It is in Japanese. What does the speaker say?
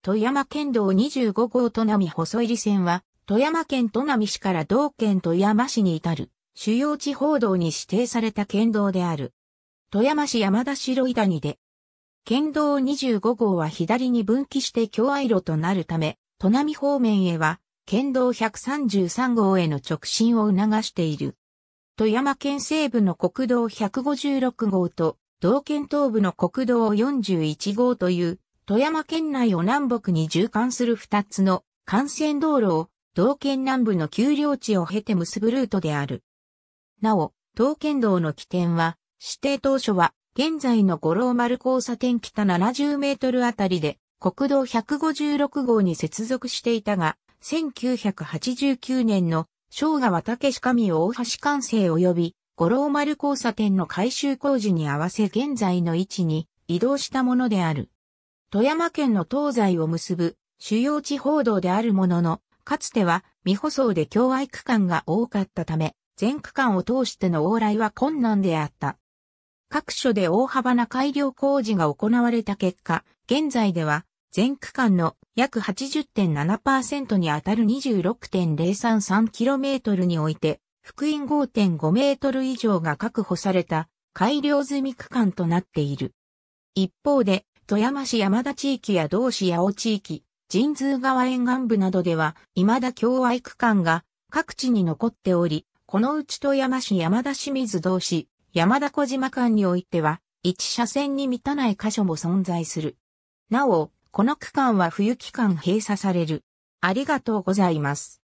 富山県道25号砺波細入線は、富山県砺波市から道県富山市に至る、主要地方道に指定された県道である。富山市山田白井谷で。県道25号は左に分岐して共愛路となるため、砺波方面へは、県道133号への直進を促している。富山県西部の国道156号と、道県東部の国道41号という富山県内を南北に縦貫する二つの幹線道路を、道県南部の丘陵地を経て結ぶルートである。なお、東県道の起点は、指定当初は、現在の五郎丸交差点北70メートルあたりで、国道156号に接続していたが、1989年の昭川竹下上大橋完成及び五郎丸交差点の改修工事に合わせ現在の位置に移動したものである。富山県の東西を結ぶ主要地方道であるものの、かつては未舗装で境外区間が多かったため、全区間を通しての往来は困難であった。各所で大幅な改良工事が行われた結果、現在では全区間の約80.7%に当たる 26.033km において、福音5.5メートル以上が確保された改良済み区間となっている。一方で、富山市山田地域や同市八尾地域、神通川沿岸部などでは、未だ共愛区間が各地に残っており、このうち富山市山田清水同市、山田小島間においては、1車線に満たない箇所も存在する。なお、この区間は冬期間閉鎖される。ありがとうございます。